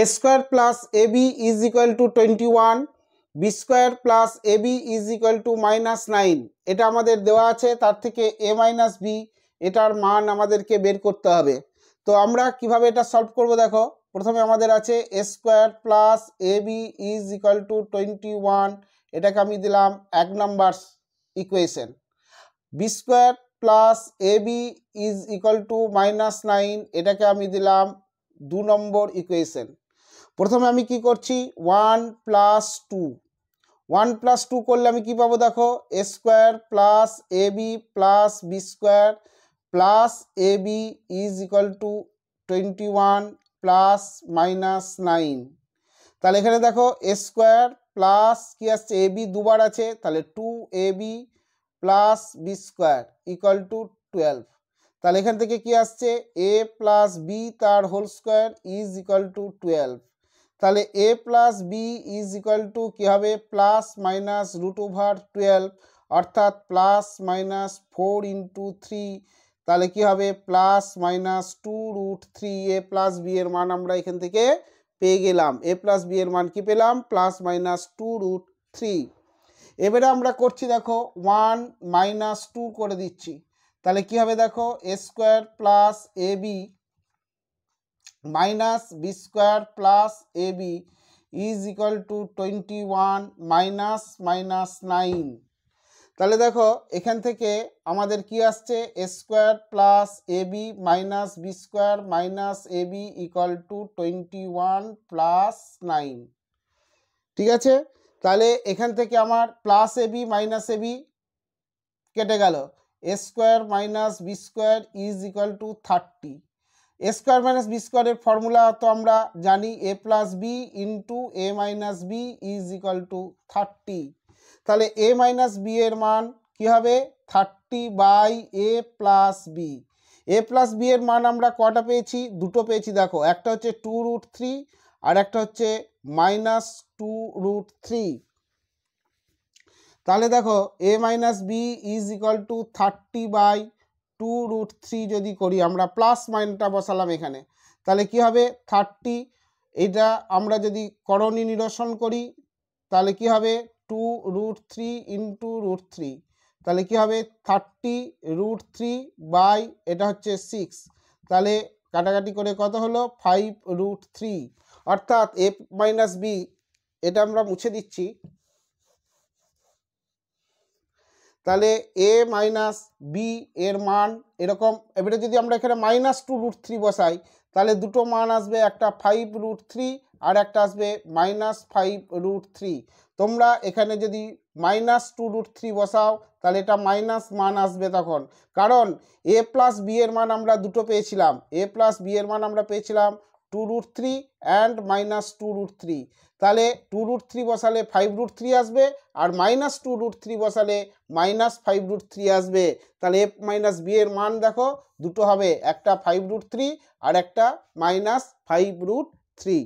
A square plus A B is equal to twenty one B square plus A B is equal to minus nine এটা আমাদের দেওয়া আছে তার থেকে এ minus B এটার মান আমাদেরকে বের করতে হবে তো আমরা কিভাবে এটা সলভ করব দেখো প্রথমে আমাদের আছে A square plus A B is equal to twenty one এটাকে আমি দিলাম এক number equation B square plus A B is equal to minus nine এটাকে আমি দিলাম দু নম্বর ইকুয়েশন প্রথমে আমি কি করছি one plus two one plus two করলে আমি কী পাবো দেখো A square plus A B plus B square plus A B is equal to twenty one plus minus nine তাহলে এখানে দেখো এ স্কোয়ার প্লাস কি আসছে এ বি দুবার আছে তাহলে two A B plus B square equal to twelve তাহলে এখান থেকে কি আসছে এ প্লাস বি তার whole square is equal to twelve তাহলে A plus B is equal to কী হবে plus minus root over twelve অর্থাৎ plus minus four into three তাহলে কী হবে plus minus two root three A plus B এর মান আমরা এখান থেকে পেয়ে গেলাম এ প্লাস বি এর মান কি পেলাম plus minus two root three এবারে আমরা করছি দেখো ওয়ান মাইনাস টু করে দিচ্ছি তাহলে কি হবে দেখো A square plus A B minus B square plus A B is equal to twenty one minus minus nine তাহলে দেখো এখান থেকে আমাদের কি আসছে A square plus A B minus B square minus A B equal to twenty one plus nine ঠিক আছে তাহলে এখান থেকে আমার plus A B minus A B কেটে গেল A square minus B square is equal to thirty A square minus B স্কোয়ারের formula তো আমরা জানি A plus B into A minus B is equal to thirty তাহলে A minus B এর মান কী হবে thirty by A plus B A plus B এর মান আমরা কটা পেয়েছি দুটো পেয়েছি দেখো একটা হচ্ছে টু রুট থ্রি আর একটা হচ্ছে মাইনাস টু রুট থ্রি তাহলে দেখো A minus B is equal to thirty by two root three যদি করি আমরা প্লাস মাইনটা বসালাম এখানে তাহলে কি হবে থার্টি এটা আমরা যদি করণী নিরসন করি তাহলে কি হবে two root three into root three তাহলে কি হবে থার্টি রুট থ্রি বাই এটা হচ্ছে সিক্স তাহলে কাটাকাটি করে কত হলো ফাইভ রুট থ্রি অর্থাৎ এফ মাইনাস বি এটা আমরা মুছে দিচ্ছি তাহলে এ মাইনাস বি এর মান এরকম এবারে যদি আমরা এখানে মাইনাস টু রুট থ্রি বসাই তাহলে দুটো মান আসবে একটা ফাইভ রুট থ্রি আর একটা আসবে মাইনাস ফাইভ রুট থ্রি তোমরা এখানে যদি মাইনাস টু রুট থ্রি বসাও তাহলে এটা মাইনাস মান আসবে তখন কারণ এ প্লাস বি এর মান আমরা দুটো পেয়েছিলাম এ প্লাস বি এর মান আমরা পেয়েছিলাম two root three and minus two root three তাহলে টু রুট থ্রি বসালে ফাইভ রুট থ্রি আসবে আর মাইনাস টু রুট থ্রি বসালে মাইনাস ফাইভ রুট থ্রি আসবে তাহলে এফ মাইনাস বি এর মান দেখো দুটো হবে একটা ফাইভ রুট থ্রি আর একটা মাইনাস ফাইভ রুট থ্রি